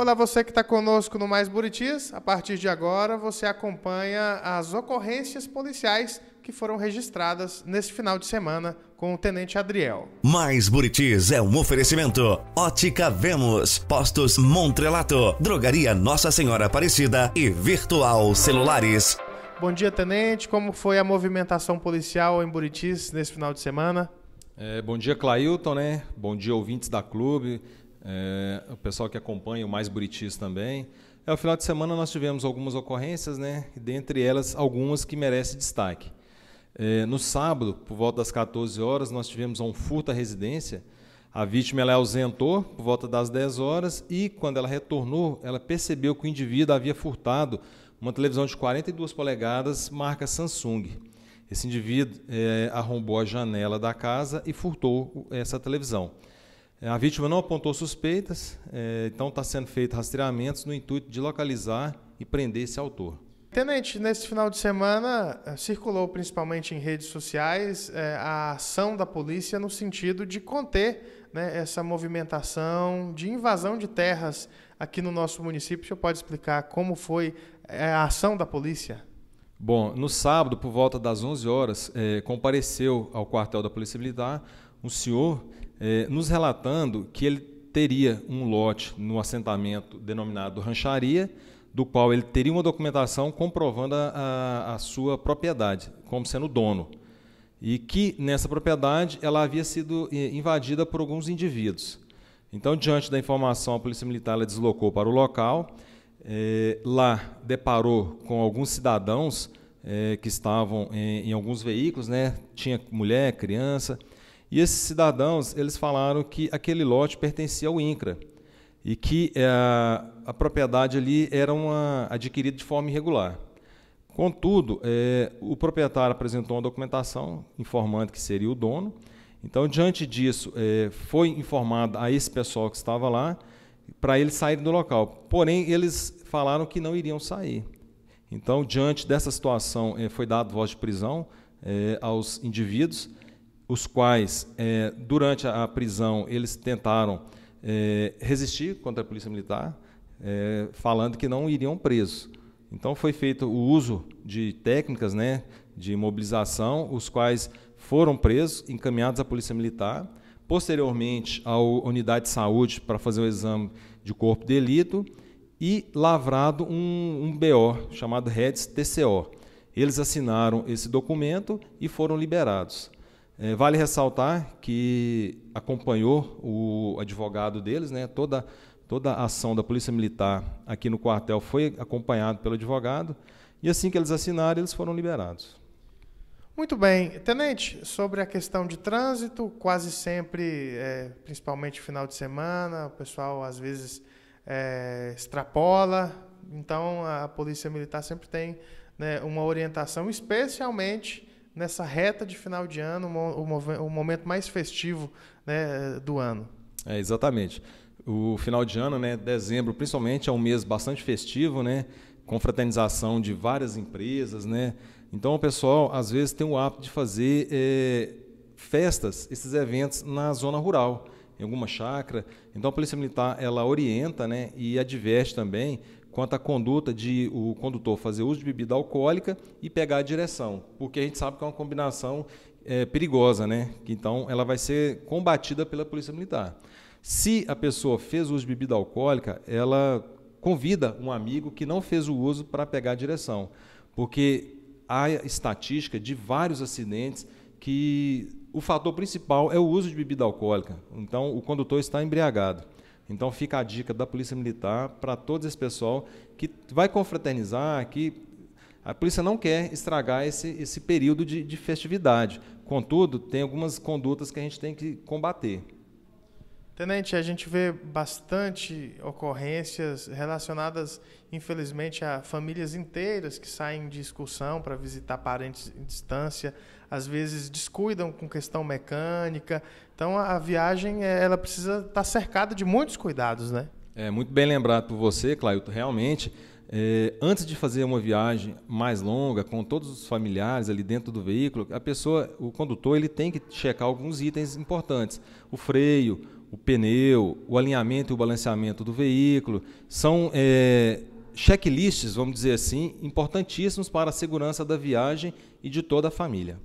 Olá, você que está conosco no Mais Buritis. A partir de agora, você acompanha as ocorrências policiais que foram registradas neste final de semana com o Tenente Adriel. Mais Buritis é um oferecimento. Ótica Vemos, Postos Montrelato, Drogaria Nossa Senhora Aparecida e Virtual Celulares. Bom dia, Tenente. Como foi a movimentação policial em Buritis nesse final de semana? É, bom dia, Clailton, né? Bom dia, ouvintes da clube. É, pessoal que acompanha o Mais Buritis também. É, o final de semana nós tivemos algumas ocorrências, né? dentre elas algumas que merecem destaque. É, no sábado, por volta das 14 horas, nós tivemos um furto à residência. A vítima ela ausentou por volta das 10 horas e, quando ela retornou, ela percebeu que o indivíduo havia furtado uma televisão de 42 polegadas, marca Samsung. Esse indivíduo é, arrombou a janela da casa e furtou essa televisão. A vítima não apontou suspeitas, é, então está sendo feito rastreamentos no intuito de localizar e prender esse autor. Tenente, nesse final de semana eh, circulou principalmente em redes sociais eh, a ação da polícia no sentido de conter né, essa movimentação de invasão de terras aqui no nosso município. O senhor pode explicar como foi eh, a ação da polícia? Bom, no sábado, por volta das 11 horas, compareceu ao quartel da Polícia Militar um senhor eh, nos relatando que ele teria um lote no assentamento denominado Rancharia, do qual ele teria uma documentação comprovando a, a sua propriedade, como sendo dono. E que nessa propriedade ela havia sido é, invadida por alguns indivíduos. Então, diante da informação, a Polícia Militar deslocou para o local. Eh, lá deparou com alguns cidadãos eh, que estavam em, em, alguns veículos, né? tinha mulher, criança, e esses cidadãos, eles falaram que aquele lote pertencia ao INCRA e que eh, a, a propriedade ali era uma, adquirida de forma irregular. Contudo, é, o proprietário apresentou uma documentação informando que seria o dono. Então, diante disso, é, foi informado a esse pessoal que estava lá para eles saírem do local. Porém, eles falaram que não iriam sair. Então, diante dessa situação, é, foi dado voz de prisão aos indivíduos os quais, é, durante a prisão, eles tentaram é, resistir contra a polícia militar, é, falando que não iriam presos. Então foi feito o uso de técnicas né, de mobilização, os quais foram presos, encaminhados à polícia militar, posteriormente à unidade de saúde para fazer o exame de corpo de delito e lavrado um, um BO chamado REDS TCO. Eles assinaram esse documento e foram liberados. É, vale ressaltar que acompanhou o advogado deles, né? Toda, toda a ação da Polícia Militar aqui no quartel foi acompanhado pelo advogado. E assim que eles assinaram, eles foram liberados. Muito bem. Tenente, sobre a questão de trânsito, quase sempre, é, principalmente final de semana, o pessoal às vezes é, extrapola. Então, a Polícia Militar sempre tem né, uma orientação, especialmente nessa reta de final de ano, o, o momento mais festivo né, do ano. É, exatamente. O final de ano, né, dezembro, principalmente, é um mês bastante festivo, né, com fraternização de várias empresas, né. Então o pessoal às vezes tem o hábito de fazer é, festas, esses eventos na zona rural, em alguma chácara. Então a polícia militar ela orienta, né, e adverte também quanto à conduta de o condutor fazer uso de bebida alcoólica e pegar a direção, porque a gente sabe que é uma combinação é, perigosa, né? Então, ela vai ser combatida pela Polícia Militar. Se a pessoa fez uso de bebida alcoólica, ela convida um amigo que não fez o uso para pegar a direção, porque há estatística de vários acidentes que o fator principal é o uso de bebida alcoólica. Então, o condutor está embriagado. Então fica a dica da Polícia Militar para todo esse pessoal que vai confraternizar, que a polícia não quer estragar esse, esse período de, de festividade. Contudo, tem algumas condutas que a gente tem que combater. Tenente, a gente vê bastante ocorrências relacionadas, infelizmente, a famílias inteiras que saem de excursão para visitar parentes em distância, às vezes descuidam com questão mecânica. Então, a, viagem é, ela precisa estar tá cercada de muitos cuidados, né? É muito bem lembrado por você, Clailton. Realmente, é, antes de fazer uma viagem mais longa, com todos os familiares ali dentro do veículo, a pessoa, o condutor, ele tem que checar alguns itens importantes: o freio o pneu, o alinhamento e o balanceamento do veículo. São é, checklists, vamos dizer assim, importantíssimos para a segurança da viagem e de toda a família.